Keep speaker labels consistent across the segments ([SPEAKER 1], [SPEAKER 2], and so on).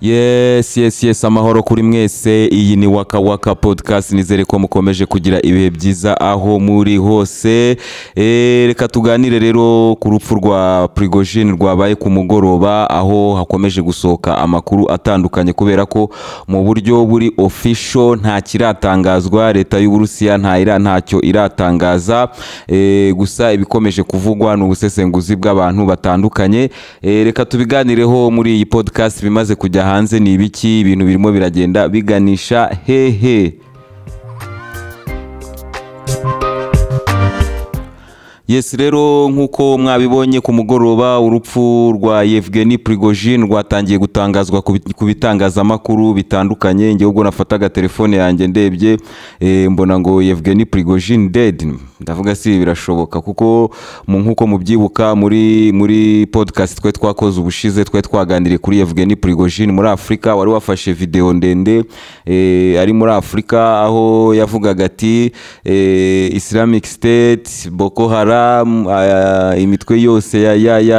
[SPEAKER 1] yes yes yes amahoro kuri mwese iyi ni waka waka podcast nizere ko mukomeje kugira ibihe byiza aho muri hose eh, reka tuganire rero ku rupfu rwa prigogine rwabaye ku mugoroba aho hakomeje gusohoka amakuru atandukanye kubera ko mu buryo buri official nta kiratangazwa leta y'uburusiya nta ntacyo iratangaza eh, gusa ibikomeje kuvugwa ni ubusesenguzi bw'abantu batandukanye eh, reka tubiganireho muri iyi podcast bimaze kujya hanze ni ibiki ibintu birimo biragenda biganisha hehe yesi rero nk'uko mwabibonye ku mugoroba urupfu rwa Yevgeny prigojin rwatangiye gutangazwa ku bitangazamakuru bitandukanye ngewe ubwo nafataga telefone yanjye ndebye eh, mbona ngo Yevgeny prigojin dead ndavuga si birashoboka kuko nk'uko mubyibuka muri muri podcast twe twakoze ubushize twe twaganiriye kuri Yevgeny prigojin muri Afurika wari wafashe video ndende eh, ari muri Afurika aho yavugaga ati eh, Islamic State Boko Haram kwica imitwe yose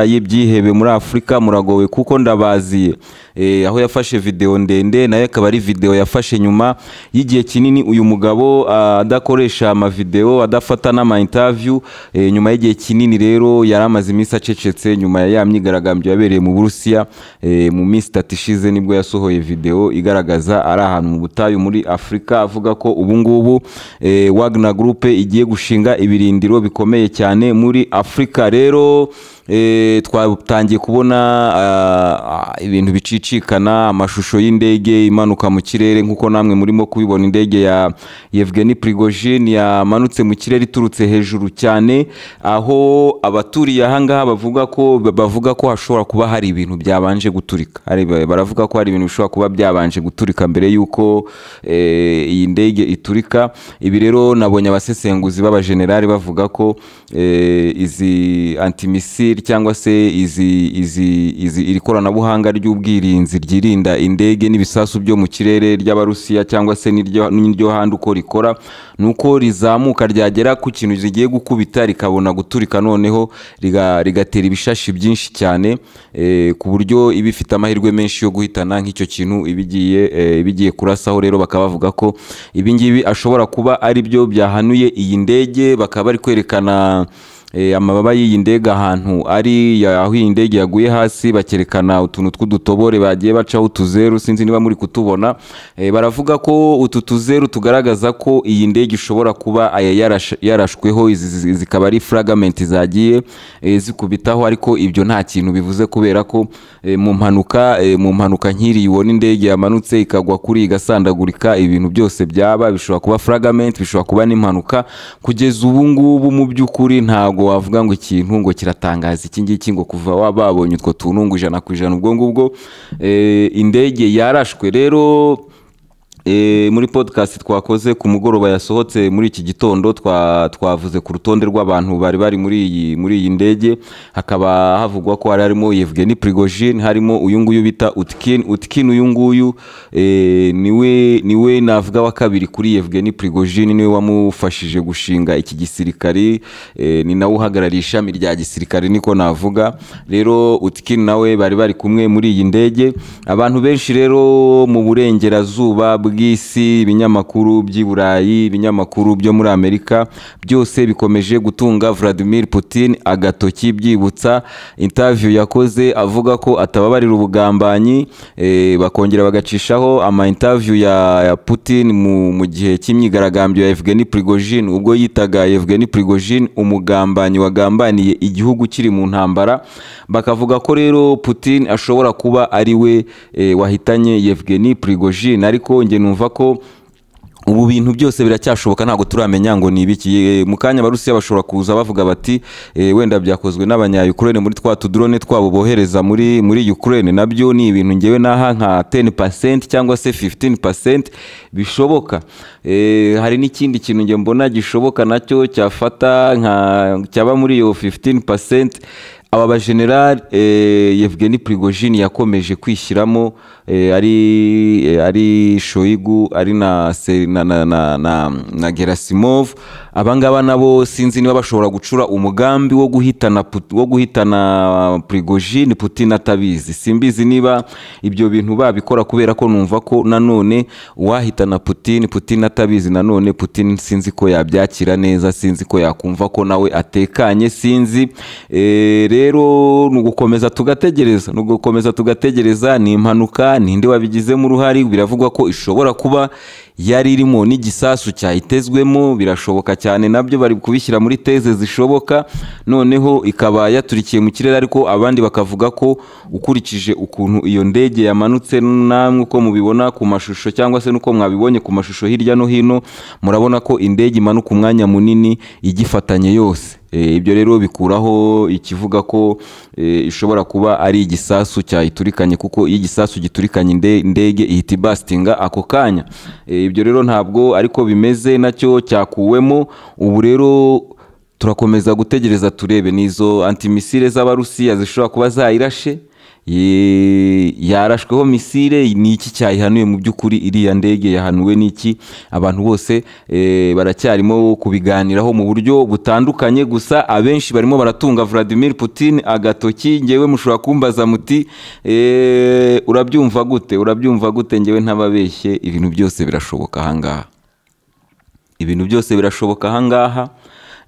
[SPEAKER 1] y'ibyihebe muri afurika muragowe kuko ndabazi eh, aho yafashe videwo ndende nayo akaba ari videwo yafashe nyuma y'igihe kinini uyu mugabo ah, adakoresha amavidewo adafata n'amayinitaviyu eh, nyuma y'igihe kinini rero yari amaze iminsi acecetse nyuma ya ya myigaragambyo yabereye mu burusiya eh, mu minsi itatu ishize nibwo yasohoye videwo igaragaza ari ahantu mu butayu muri afurika avuga ko ubungubu ngubu wagner gurupe igiye gushinga ibirindiro bikomeye cyane cyane muri afurika rero Eh, twatangiye kubona ah, ibintu bicicikana amashusho y'indege imanuka mu kirere nk'uko namwe murimo kubibona indege ya Yevgeny Prigozhin yamanutse mu kirere iturutse hejuru cyane aho abaturiye ahangaha bavuga ko bavuga ko hashobora kuba hari ibintu byabanje guturika baravuga ko hari ibintu bishobora kuba byabanje guturika mbere y'uko eh, iyi ndege iturika ibi rero nabonye abasesenguzi b'abajenerali bavuga ko eh, izi antimisiri missile cyangwa se izi izi iri koranabuhanga ry'ubwirinzi ryirinda indege n'ibisasu byo mu kirere ry'abarusiya cyangwa se n'iryo handi uko rikora ni uko rizamuka ryagera ku kintu rigiye gukubita rikabona guturika noneho rigatera ibishashi byinshi cyane eh, ku buryo iba ifite amahirwe menshi yo guhitana nk'icyo kintu iba igiye eh, kurasaho rero bakaba bavuga ko ibingibi ashobora kuba ari byo byahanuye iyi ndege bakaba bari kwerekana Eh, amababa y'iyi ndege ahantu ari aho iyi ndege yaguye hasi bakerekana utuntu tw'udutobore bagiye bacaho utuzeru sinzi niba muri kutubona eh, baravuga ko utu tuzeru tugaragaza ko iyi ndege ishobora kuba eh, yarashweho izi zikaba ari furagamenti zagiye zikubitaho ariko ibyo nta kintu bivuze kubera ko mu mpanuka mu mpanuka nk'iri ibona indege yamanutse ikagwa kuri igasandagurika ibintu byose byaba bishobora kuba furagamenti bishobora kuba n'impanuka kugeza ubu ngubu mu by'ukuri ntabwo ntabwo wavuga ngo ikintu ngo kiratangaza iki ngiki ngo kuva bababonye utwo tuntu ngo ijana ku ijana ubwo ngubwo eh, indege yarashwe rero E, muri podcast twakoze ku mugoroba yasohotse muri iki gitondo twavuze ku rutonde rw'abantu bari bari muri iyi muri iyi ndege hakaba havugwa ko hari harimo yevgeni Prigozhin harimo uyu nguyu bita Utkin Utkin uyu nguyu e, niwe niwe navuga wa kabiri kuri Yevgeny Prigozhin niwe wamufashije gushinga iki gisirikari e, ni nawe uhagarariye ishami rya gisirikari niko navuga rero Utkin nawe bari bari kumwe muri iyi ndege abantu benshi rero mu burengerazuba bw bw'isi ibinyamakuru by'i burayi ibinyamakuru byo muri amerika byose bikomeje gutunga vladimir putin agatoki byibutsa interview yakoze avuga ko atababarira ubugambanyi eh, bakongera bagacishaho ama interview ya, putin mu, gihe cy'imyigaragambyo ya evgeni prigojin ubwo yitaga evgeni prigojin umugambanyi wagambaniye igihugu kiri mu ntambara bakavuga ko rero putin ashobora kuba ari we eh, wahitanye evgeni prigojin ariko nge numva ko ubu bintu byose biracyashoboka ntabwo turamenya ngo ni ibiki eh, mu kanya abarusiya bashobora kuza bavuga bati eh, wenda byakozwe n'abanyayukurene muri twa tudurone twabo bohereza muri muri ukurene nabyo ni ibintu ngewe n'aha nka teni pasenti cyangwa se fifitini pasenti bishoboka eh, hari n'ikindi kintu nge mbona gishoboka nacyo cyafata nka cyaba muri iyo fifitini pasenti aba bajenerali eh, Yevgeni Prigojini yakomeje kwishyiramo eh, ari shoyigu eh, ari na na na na gerasimov abangaba nabo sinzi niba bashobora gucura umugambi wo guhitana wo guhitana prigojine putin atabizi simbizi niba ibyo bintu babikora kubera ko numva ko nanone uwahitana putin putin atabizi nanone putin sinzi ko yabyakira neza sinzi ko yakumva ko nawe atekanye sinzi eh, rero ni ugukomeza tugategereza ni ugukomeza tugategereza ni impanuka ninde wabigizemo uruhare biravugwa ko ishobora kuba yari irimo n'igisasu cyayitezwemo birashoboka cyane nabyo bari kubishyira muri teze zishoboka noneho ikaba yaturikiye mu kirere ariko abandi bakavuga ko ukurikije ukuntu iyo ndege yamanutse namwe uko mubibona ku mashusho cyangwa se n'uko mwabibonye ku mashusho hirya no hino murabona ko indege imanuka umwanya munini igifatanye yose Eh, ibyo rero bikuraho ikivuga ko eh, ishobora kuba ari igisasu cyayiturikanye kuko iyo igisasu giturikanye indege ihita ibasitinga ako kanya eh, ibyo rero ntabwo ariko bimeze nacyo cyakuwemo ubu rero turakomeza gutegereza turebe n'izo antimisire z'abarusiya zishobora kuba zayirashe yarashweho misire ni iki cyayihanuye mu by'ukuri iriya ndege yahanuwe n'iki abantu bose eh, baracyarimo kubiganiraho mu buryo butandukanye gusa abenshi barimo baratunga Vladimir Putin agatoki ngewe mushobora kumbaza muti eh, urabyumva gute urabyumva gute ngewe ntababeshye ibintu byose birashoboka ahangaha ibintu byose birashoboka ahangaha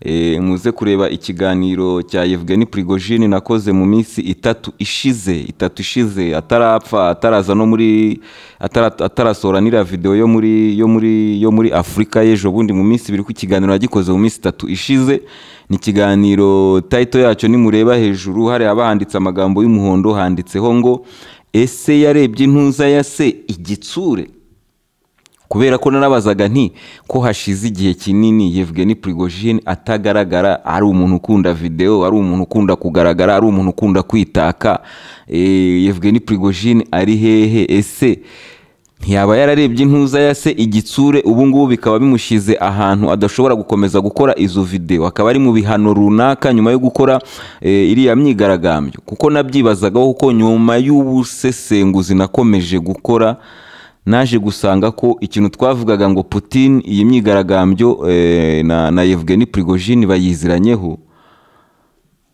[SPEAKER 1] Eh, muze kureba ikiganiro cya Yevgeny Prigojine nakoze mu minsi itatu ishize itatu ishize atarapfa ataraza no muri atarasohora n'iriya videwo yo muri yo muri yo muri afurika y'ejo bundi mu minsi ibiri ku kiganiro yagikoze mu minsi itatu ishize ni ikiganiro tayito yacyo nimureba hejuru hariya bahanditse amagambo y'umuhondo handitseho ngo ese yarebye intuza ya se igitsure kubera ko narabazaga nti ko hashize igihe kinini Yevgeny Prigozhin atagaragara ari umuntu ukunda videwo ari umuntu ukunda kugaragara ari umuntu ukunda kwitaka eh, Yevgeny Prigozhin ari hehe ese ntiyaba yararebye intuza ya se igitsure ubungubu bikaba bimushyize ahantu adashobora gukomeza gukora izo videwo akaba ari mu bihano runaka nyuma yo gukora eh, iriya myigaragambyo kuko nabyibazaga kuko nyuma y'ubusesenguzi nakomeje gukora naje gusanga ko ikintu twavugaga ngo Putin iyi myigaragambyo eh, na Yevgeny Prigozhin bayiziranyeho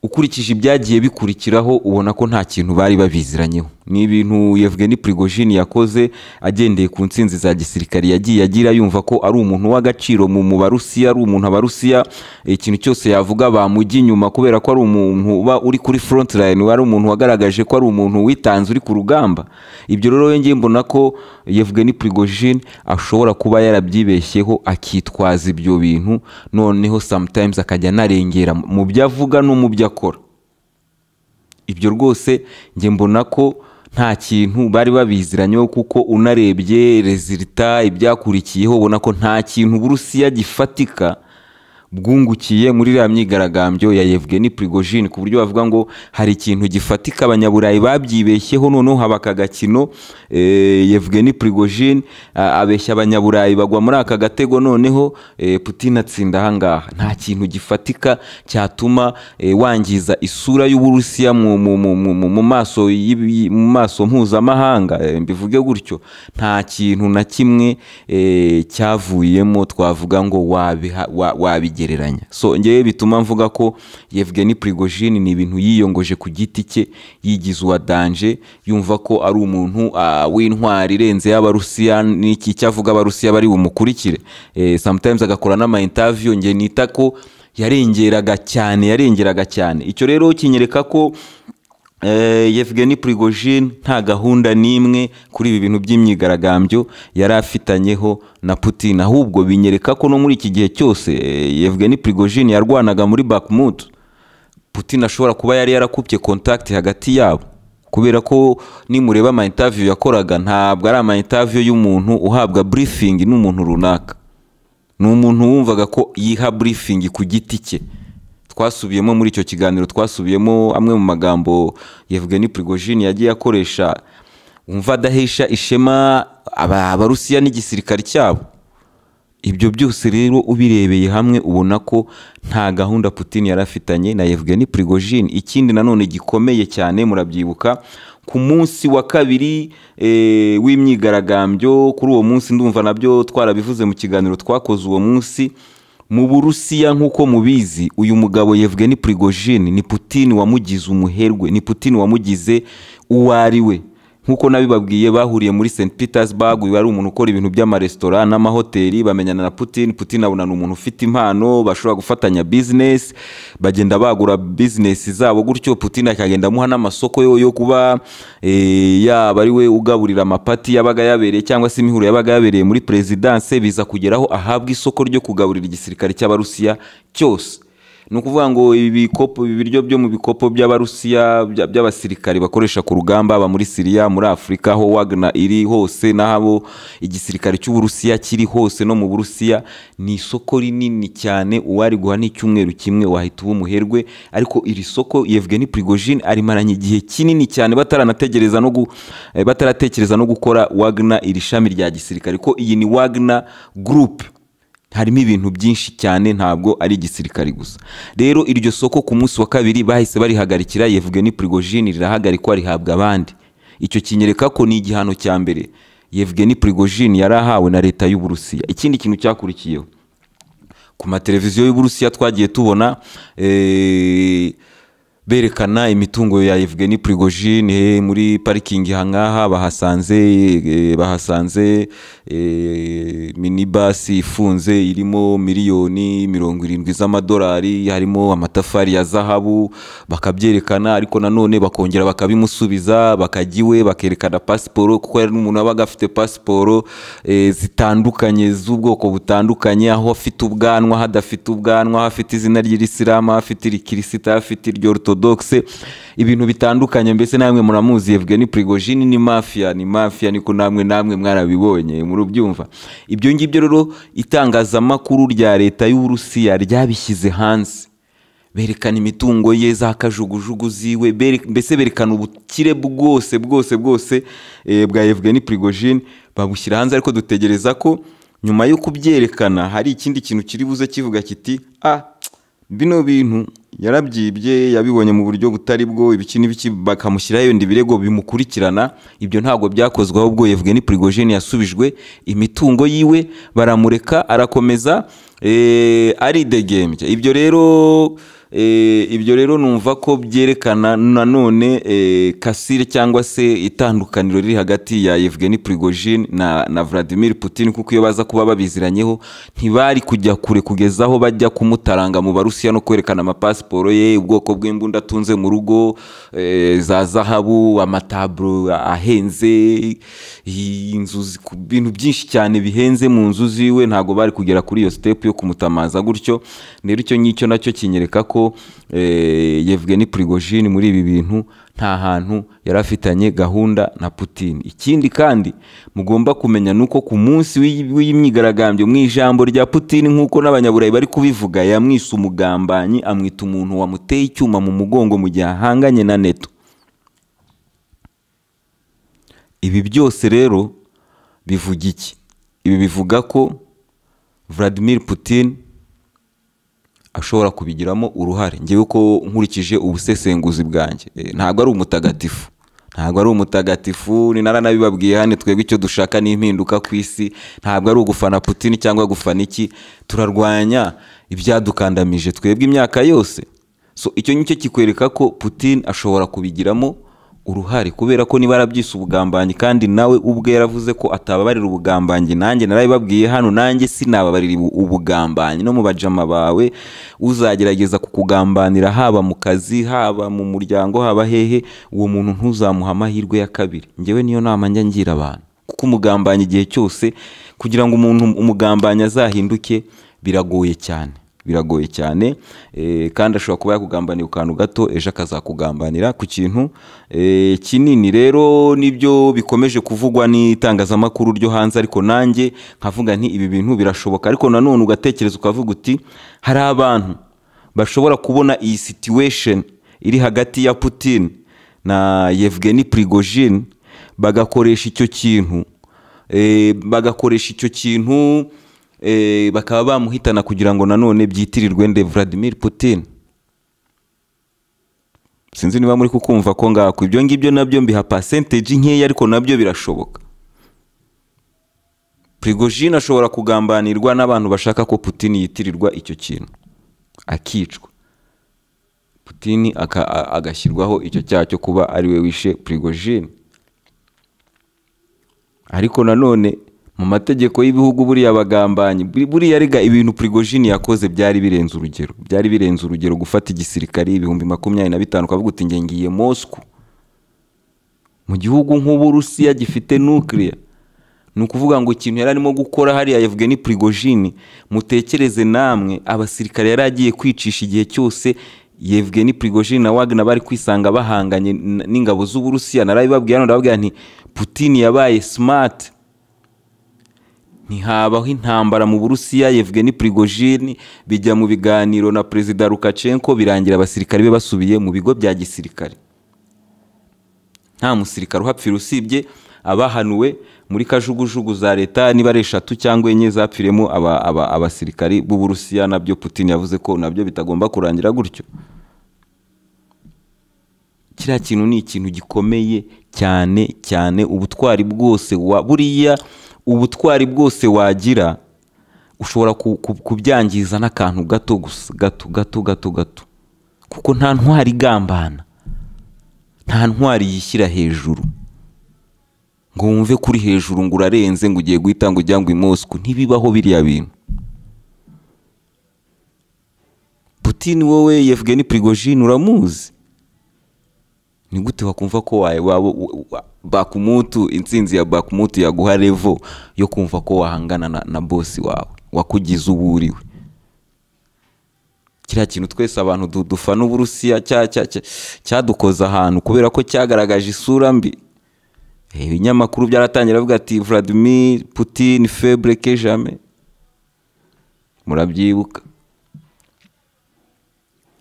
[SPEAKER 1] ukurikije ibyagiye bikurikiraho ubona ko nta kintu bari babiziranyeho ni ibintu yevgeni prigojini yakoze agendeye ku nsinzi za gisirikare yagiye agira yumva ko ari umuntu w'agaciro mu barusiya ari umuntu abarusiya eh, ikintu cyose yavuga bamujya inyuma kubera ko ari umuntu uba uri kuri foronti layini ari umuntu wagaragaje ko ari umuntu witanze uri ku rugamba ibyo rero ngiye mbona ko yevgeni prigojini ashobora kuba yarabyibeshyeho akitwaza ibyo bintu noneho samutayimuzi akajya anarengera mu byo avuga no mu byo akora ibyo rwose njye mbona ko nta kintu bari babiziranyeho kuko unarebye rezilita ibyakurikiyeho ubona ko nta kintu burusiya gifatika bwungukiye muri iriya myigaragambyo ya Yevgeny Prigozhin ku buryo bavuga ngo hari ikintu gifatika abanyaburayi babyibeshyeho noneho haba aka gakino eh, Yevgeny Prigozhin abeshya abanyaburayi bagwa muri aka gatego noneho eh, Putin atsinda ahangaha nta kintu gifatika cyatuma eh, wangiza isura y'Uburusiya mu maso mu maso mpuzamahanga mbivuge gutyo nta kintu na kimwe cyavuyemo twavuga ngo wabiha wabigira kuyigereranya so ngewe bituma mvuga ko Yevgeny Prigozhin ni ibintu yiyongoje ku giti cye yigize uwa danje yumva ko ari umuntu w'intwari irenze y'abarusiya n'iki icyo avuga abarusiya bari bumukurikire eh, sometimes agakora n'ama interview nge nita ko yarengeraga cyane yarengeraga cyane icyo rero kinyereka ko Eh, Yevgeni Prigojin nta gahunda n'imwe kuri ibi bintu by'imyigaragambyo yari afitanyeho na Putin ahubwo binyereka ko no muri iki gihe cyose eh, Yevgeni Prigojin yarwanaga muri Bakhmut Putin ashobora kuba yari yarakubye contact hagati yabo kubera ko nimureba ama interview yakoraga ntabwo ari ama interview y'umuntu uhabwa briefing n'umuntu runaka ni umuntu wumvaga ko yiha briefing ku giti cye twasubiyemo muri icyo kiganiro twasubiyemo amwe mu magambo Yevgeni Prigozhin yagiye akoresha wumva adahesha ishema abarusiya n'igisirikare cyabo ibyo byose rero ubirebeye hamwe ubona ko nta gahunda putin yari afitanye na Yevgeny Prigozhin ikindi nanone gikomeye cyane murabyibuka ku munsi wa kabiri eh, w'imyigaragambyo kuri uwo munsi ndumva nabyo twarabivuze mu kiganiro twakoze uwo munsi mu burusiya nk'uko mubizi uyu mugabo Yevgeni Prigojine ni Putin wamugize umuherwe ni Putin wamugize uwo ari we nk'uko nabibabwiye bahuriye muri St Petersburg uyu ari umuntu ukora ibintu by'amaresitora n'amahoteli bamenyana na Putin Putin abona ni umuntu ufite impano bashobora gufatanya business bagenda bagura business zabo gutyo Putin akagenda amuha n'amasoko yo yo kuba e, yaba ari we ugaburira amapati yabaga yabereye cyangwa se imihuro yabaga yabereye muri presidence biza kugeraho ahabwa isoko ryo kugaburira igisirikare cy'abarusiya cyose ni ukuvuga ngo ibikopo ibiryo byo mu bikopo by'abarusiya by'abasirikari bakoresha ku rugamba aba muri siriya muri afurika aho wagna iri hose n'ahabo igisirikare cy'uburusiya kiri hose no mu burusiya ni isoko rinini cyane uwari guha n'icyumweru kimwe wahita uba umuherwe ariko iri soko yevgeni prigojine arimaranye igihe kinini cyane bataranategereza no eh, bataratekereza no gukora wagna iri shami rya gisirikare ko iyi ni wagna gurupe harimo ibintu byinshi cyane ntabwo ari igisirikare gusa rero iryo soko ku munsi wa kabiri bahise barihagarikira yevugeni prigojini rirahagarikwa rihabwa abandi icyo kinyereka ko ni igihano cya mbere yevugeni prigojini yari ahawe na leta y'uburusiya ikindi kintu cyakurikiyeho ku mateleviziyo y'uburusiya twagiye tubona eee eh, berekana imitungo ya Evgeni Prigojine muri parikingi hangaha bahasanze e, bahasanze e, minibasi ifunze irimo miliyoni mirongo irindwi z'amadolari harimo amatafari ya zahabu bakabyerekana ariko nanone bakongera bakabimusubiza bakajya iwe bakerekana pasiporo kuko hari n'umuntu wabaga afite pasiporo e, zitandukanye z'ubwoko butandukanye aho afite ubwanwa hadafite ubwanwa afite izina ry'irisilamu hafite irikirisita afite iryo orthodoxe ibintu bitandukanye mbese namwe muramuzi Evgeni Prigojini ni mafia ni mafia niko namwe namwe mwarabibonye murubyumva ibyo ngibyo rero itangazamakuru rya leta y'Uburusiya ryabishyize hanze berekana imitungo ye za kajugujugu ziwe mbese berekana ubukire bwose bwose bwose eh, bwa Evgeni Prigojini babushyira hanze ariko dutegereza ko nyuma yo kubyerekana hari ikindi kintu kiri buze kivuga kiti a ah, bino bintu yarabyibye yabibonye mu buryo butari bwo ibiki n'ibiki bakamushyiraho ibindi birego bimukurikirana ibyo ntabwo byakozwe ahubwo ni Prigojine yasubijwe imitungo yiwe baramureka arakomeza eh, aridegembye ibyo rero Eh, ibyo rero numva ko byerekana nanone eh, kasire cyangwa se itandukaniro riri hagati ya evgeni Prigozhin na na Vladimir Putin kuko iyo baza kuba babiziranyeho ntibari kujya kure kugeza aho bajya kumutaranga mu barusiya no kwerekana amapasiporo ye ubwoko bw'imbunda atunze mu rugo eh, za zahabu amataburo ahenze inzu bintu byinshi cyane bihenze mu nzu ziwe ntabwo bari kugera kuri iyo sitepu yo kumutamaza gutyo rero icyo ngicyo nacyo kinyereka ko ko eh, Yevgeni Prigojini muri ibi bintu nta hantu yari afitanye gahunda na Putin ikindi kandi mugomba kumenya nuko ku munsi w'imyigaragambyo mu ijambo rya Putin nk'uko n'abanyaburayi bari kubivuga yamwise umugambanyi amwita umuntu wamuteye icyuma mu mugongo mu gihe ahanganye na neto ibi byose rero bivuga iki ibi bivuga ko Vladimir Putin ashobora kubigiramo uruhare ngewe ko nkurikije ubusesenguzi bwanjye eh, ntabwo ari umutagatifu ntabwo ari umutagatifu ni naranabibabwiye hano twebwe icyo dushaka ni impinduka ku isi ntabwo ari ugufana Putin cyangwa gufana iki turarwanya ibyadukandamije twebwe imyaka yose so icyo nicyo kikwereka ko Putin ashobora kubigiramo uruhare kubera ko niba arabyise ubugambanyi kandi nawe ubwe yaravuze ko atababarira ubugambanyi nanjye narabibabwiye hano nanjye sinababarira ubugambanyi no mu bajama bawe uzagerageza kukugambanira haba mu kazi haba mu muryango haba hehe uwo muntu ntuzamuha amahirwe ya kabiri ngewe niyo nama njya ngira abantu kuko umugambanyi igihe cyose kugira ngo umuntu umugambanyi azahinduke biragoye cyane biragoye cyane eh, kandi ashobora kuba yakugambanira ku kantu gato ejo akazakugambanira ku kintu eh, kinini rero nibyo bikomeje kuvugwa n'itangazamakuru ryo hanze ariko nanjye nkavuga nti ibi bintu birashoboka ariko nanone ugatekereza ukavuga uti hari abantu bashobora kubona iyi situation iri hagati ya putin na Yevgeni Prigozhin bagakoresha icyo kintu eh, bagakoresha icyo kintu Eh, bakaba bamuhitana kugira ngo nanone byitirirwe nde Vladimir Putin sinzi niba muri kukumva ko ngako ibyo ngibyo nabyo mbiha pasenteji nkeya ariko nabyo birashoboka Prigojine ashobora kugambanirwa n'abantu bashaka ko Putin yitirirwa icyo kintu akicwa Putin agashyirwaho icyo cyaha cyo kuba ariwe wishe Prigojine ariko nanone mu mategeko y'ibihugu buriya bagambanyi buriya arega ibintu Prigojini yakoze byari birenze urugero byari birenze urugero gufata igisirikare ibihumbi makumyabiri na bitanu ukavuga uti ngiye mosku mu gihugu nk'uburusiya gifite nukiriya ni ukuvuga ngo ikintu yari arimo gukora hariya yavuge ni Prigojini mutekereze namwe abasirikare yari agiye kwicisha igihe cyose Yevgeni Prigojini na Wagner bari kwisanga bahanganye n'ingabo z'Uburusiya narabibabwira none ndababwira nti Putin yabaye smart ntihabaho intambara mu burusiya yevgeni prigojini bijya mu biganiro na perezida Lukashenko birangira abasirikare be basubiye mu bigo bya gisirikare nta musirikare uhapfira usibye abahanuwe muri kajugujugu za leta nibare eshatu cyangwa enye zapfiremo abasirikari b'uburusiya nabyo putin yavuze ko nabyo bitagomba kurangira gutyo kiriya kintu ni ikintu gikomeye cyane cyane ubutwari bwose wa buriya ubutwari bwose wagira ushobora kubyangiza n'akantu gato gusa gato gato gato gato kuko nta ntwari igambana nta ntwari yishyira hejuru ngo wumve kuri hejuru ngo urarenze ngo ugiye guhita ngo ujya ngo imosku ntibibaho biriya bintu Putin wowe Yevgeni Prigojine uramuzi ni gute wakumva ko bakumutu insinzi ya bakumutu yaguha revo yo kumva ko wahangana na bosi wawe wakugize ubu uriwe kiriya kintu twese abantu dufana uburusiya cyadukoze ahantu kubera ko cyagaragaje isura mbi eh, ibinyamakuru byaratangira avuga ati vladimir putin febure kejame murabyibuka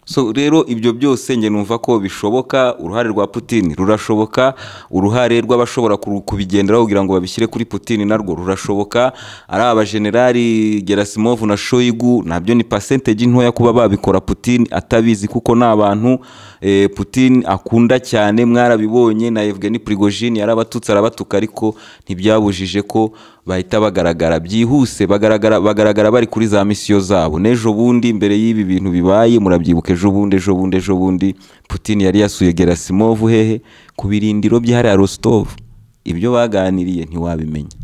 [SPEAKER 1] so rero ibyo byose njye numva ko bishoboka uruhare rwa Putin rurashoboka uruhare rw'abashobora kubigenderaho kugira ngo babishyire kuri Putin narwo rurashoboka ari abajenerali Gerasimov na shoyigu nabyo ni percentage ntoya kuba babikora Putin atabizi kuko ni abantu eh, Putin akunda cyane mwarabibonye na Evgeny Prigozhin abatutsi arabatuka ariko ntibyabujije ko bahita bagaragara byihuse bagaragara bagaragara bari kuri za misiyo zabo n'ejo bundi mbere y'ibi bintu bibaye murabyibuka ejo bundi ejo bundi ejo bundi Putin yari yasuye gerasimovu hehe ku birindiro by'ahariya rositovu ibyo baganiriye ntiwabimenya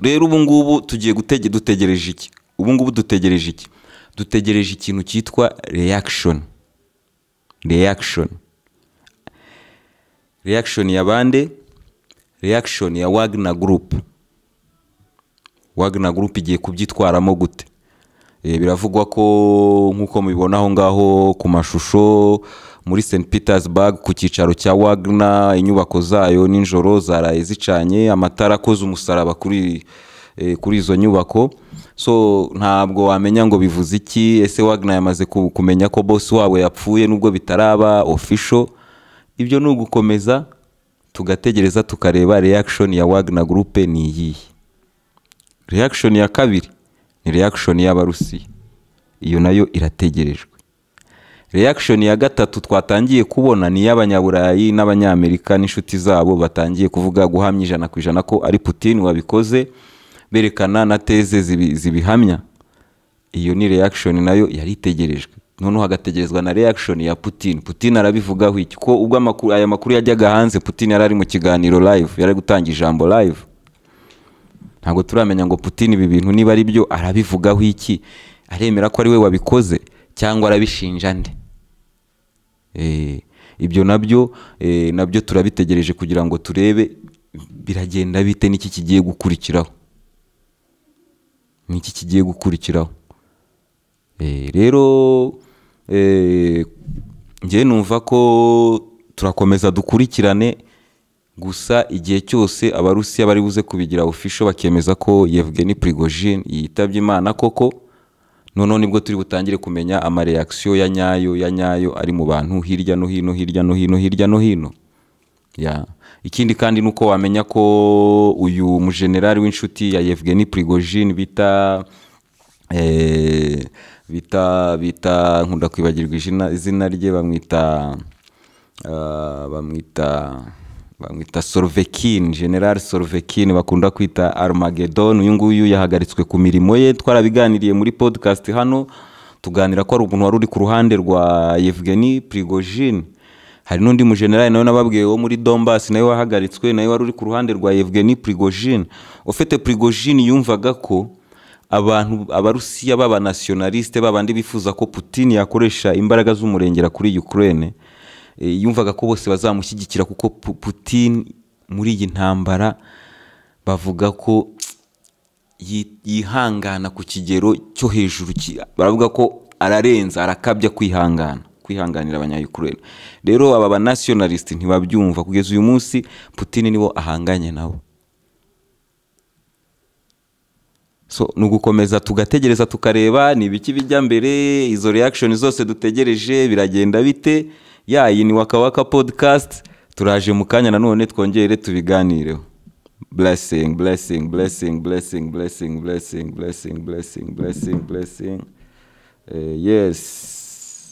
[SPEAKER 1] rero ubu ngubu tugiye dutegereje iki ubu ngubu dutegereje iki dutegereje ikintu cyitwa reyakishoni reyakishoni reyakishoni ya bande reaction ya wagner group wagner group igiye kubyitwaramo gute eh, biravugwa ko nk'uko mubibona aho ngaho ku mashusho muri st petersburg ku cyicaro cya wagner inyubako zayo nijoro zaraye zicanye amatara akoze umusaraba kuri eh, kuri izo nyubako so ntabwo wamenya ngo bivuze iki ese wagner yamaze kumenya ko bose wabo yapfuye nubwo bitaraba official ibyo ni ugukomeza tugategereza tukareba reaction ya wagner group ni iyihe reaction ya kabiri ni reaction y'abarusiya iyo nayo irategerejwe reaction ya gatatu twatangiye kubona ni iy'abanyaburayi n'abanyamerika n'inshuti zabo batangiye kuvuga guhamya ijana ku ijana ko ari putin wabikoze berekana na teze zibihamya iyo ni reaction nayo yaritegerejwe noneho hagategerezwa na reaction ya putin putin arabivugaho iki ko ubwo aya makuru yajyaga hanze putin yari ari mu kiganiro live yari gutanga ijambo live ntabwo turamenya ngo putin ibi bintu niba ari byo arabivugaho iki aremera ko ari we wabikoze cyangwa arabishinja nde eh, ibyo nabyo eh, nabyo turabitegereje kugira ngo turebe biragenda bite n'iki kigiye gukurikiraho n'iki kigiye gukurikiraho eh, rero Eh, njye numva ko turakomeza dukurikirane gusa igihe cyose abarusiya bari buze kubigira ofisho bakemeza ko yevgeni prigojine yitabye imana koko noneho nibwo turi butangire kumenya amareyakisiyo ya nyayo ya nyayo ari mu bantu hirya no hino hirya no hino hirya no hino ya ikindi kandi ni uko wamenya ko uyu mujenerali w'inshuti ya yevgeni prigojine bita eh, bita bita nkunda kwibagirwa izina rye bamwita ah, bamwita bamwita sorovekin general sorovekin bakunda kwita arumagedon uyu nguyu yahagaritswe ku mirimo ye twarabiganiriye muri podcast hano tuganira ko hari umuntu wari uri ku ruhande rwa Yevgeni Prigojin hari n'undi mujenerali nawe nababwiye wo muri dombasi nawe wahagaritswe nawe wari uri ku ruhande rwa Yevgeni Prigojin ufite Prigojin yumvaga ko abantu abarusiya b'abanationaliste babandi bifuza ko putin yakoresha imbaraga z'umurengera kuri ukraine eh, yumvaga ko bose bazamushyigikira kuko putin muri iyi ntambara bavuga ko yihangana ku kigero cyo hejuru baravuga ko ararenza arakabya kwihangana kwihanganira abanyayukurene rero aba banationaliste ntibabyumva kugeza uyu munsi putin nibo ahanganye nabo ni ugukomeza tugategereza tukareba ni ibiki bijya mbere izo reakishoni zose dutegereje biragenda bite yayi ni wakawaka podikasti turaje mu kanya nanone twongere tubiganireho blessing blessing blessing blessing blessing blessing blessing blessing blessing blessing eh, yes